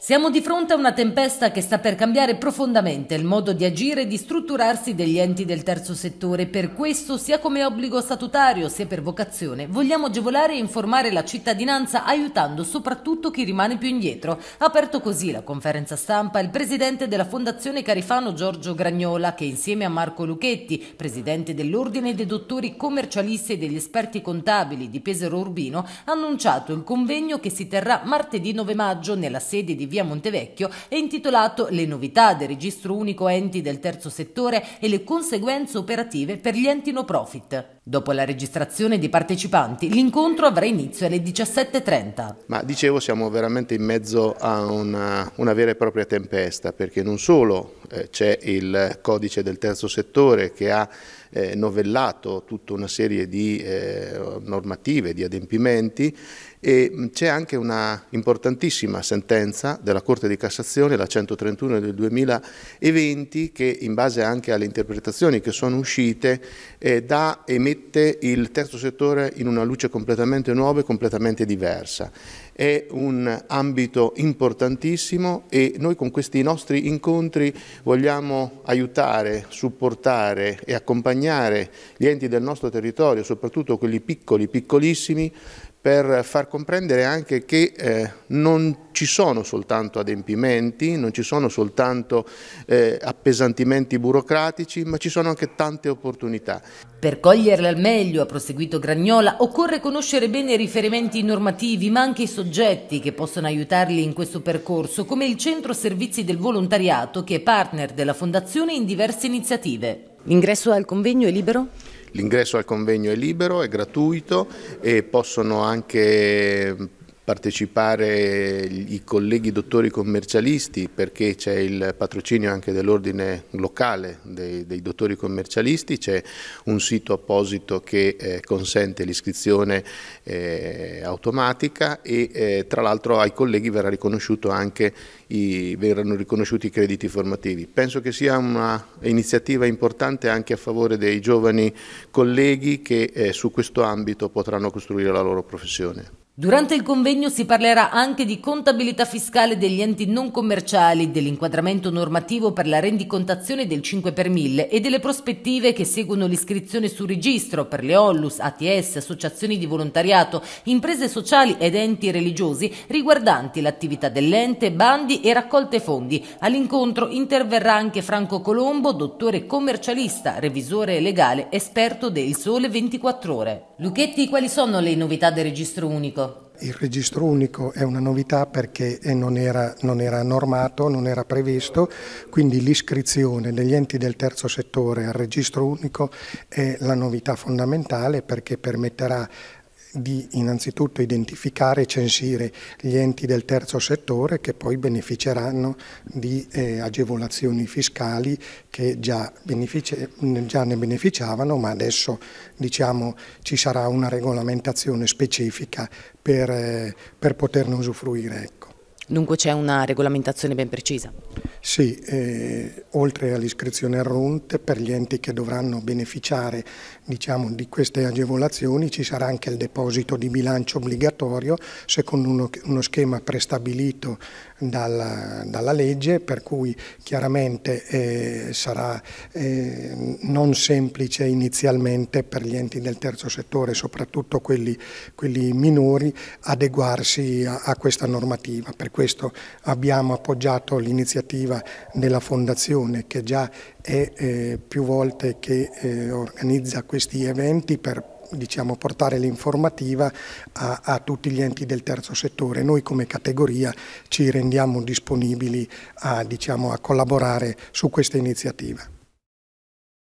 Siamo di fronte a una tempesta che sta per cambiare profondamente il modo di agire e di strutturarsi degli enti del terzo settore. Per questo, sia come obbligo statutario sia per vocazione, vogliamo agevolare e informare la cittadinanza aiutando soprattutto chi rimane più indietro. aperto così la conferenza stampa il presidente della Fondazione Carifano Giorgio Gragnola che insieme a Marco Lucchetti, presidente dell'Ordine dei dottori commercialisti e degli esperti contabili di Pesaro Urbino, ha annunciato il convegno che si terrà martedì 9 maggio nella sede di via Montevecchio è intitolato Le novità del registro unico enti del terzo settore e le conseguenze operative per gli enti no profit. Dopo la registrazione dei partecipanti, l'incontro avrà inizio alle 17.30. Ma dicevo, siamo veramente in mezzo a una, una vera e propria tempesta, perché non solo eh, c'è il codice del terzo settore che ha eh, novellato tutta una serie di eh, normative, di adempimenti, e mm, c'è anche una importantissima sentenza della Corte di Cassazione, la 131 del 2020, che in base anche alle interpretazioni che sono uscite, eh, dà emettere mette il terzo settore in una luce completamente nuova e completamente diversa. È un ambito importantissimo e noi con questi nostri incontri vogliamo aiutare, supportare e accompagnare gli enti del nostro territorio, soprattutto quelli piccoli, piccolissimi, per far comprendere anche che eh, non ci sono soltanto adempimenti, non ci sono soltanto eh, appesantimenti burocratici, ma ci sono anche tante opportunità. Per coglierle al meglio, ha proseguito Gragnola, occorre conoscere bene i riferimenti normativi, ma anche i soggetti che possono aiutarli in questo percorso, come il Centro Servizi del Volontariato, che è partner della Fondazione in diverse iniziative. L'ingresso al convegno è libero? L'ingresso al convegno è libero, è gratuito e possono anche partecipare i colleghi dottori commercialisti perché c'è il patrocinio anche dell'ordine locale dei, dei, dottori commercialisti, c'è un sito apposito che eh, consente l'iscrizione eh, automatica e eh, tra l'altro ai colleghi verrà anche i, verranno riconosciuti i crediti formativi. Penso che sia un'iniziativa importante anche a favore dei giovani colleghi che eh, su questo ambito potranno costruire la loro professione. Durante il convegno si parlerà anche di contabilità fiscale degli enti non commerciali, dell'inquadramento normativo per la rendicontazione del 5 per 1000 e delle prospettive che seguono l'iscrizione su registro per le OLLUS, ATS, associazioni di volontariato, imprese sociali ed enti religiosi riguardanti l'attività dell'ente, bandi e raccolte fondi. All'incontro interverrà anche Franco Colombo, dottore commercialista, revisore legale, esperto del Sole 24 Ore. Luchetti, quali sono le novità del registro unico? Il registro unico è una novità perché non era, non era, normato, non era previsto, quindi l'iscrizione degli enti del terzo settore al registro unico è la novità fondamentale perché permetterà di innanzitutto identificare e censire gli enti del terzo settore che poi beneficeranno di eh, agevolazioni fiscali che già, già, ne beneficiavano ma adesso diciamo, ci sarà una regolamentazione specifica per, eh, per poterne usufruire. Ecco. Dunque c'è una regolamentazione ben precisa? Sì, eh, oltre all'iscrizione al RUNT, per gli enti che dovranno beneficiare diciamo, di queste agevolazioni ci sarà anche il deposito di bilancio obbligatorio secondo uno, uno schema prestabilito dalla, dalla, legge, per cui chiaramente eh, sarà eh, non semplice inizialmente per gli enti del terzo settore, soprattutto quelli, quelli minori, adeguarsi a, a questa normativa. Per questo abbiamo appoggiato l'iniziativa della Fondazione associazione che già è eh, più volte che eh, organizza questi eventi per diciamo, portare l'informativa a, a, tutti gli enti del terzo settore. Noi come categoria ci rendiamo disponibili a, diciamo, a collaborare su questa iniziativa.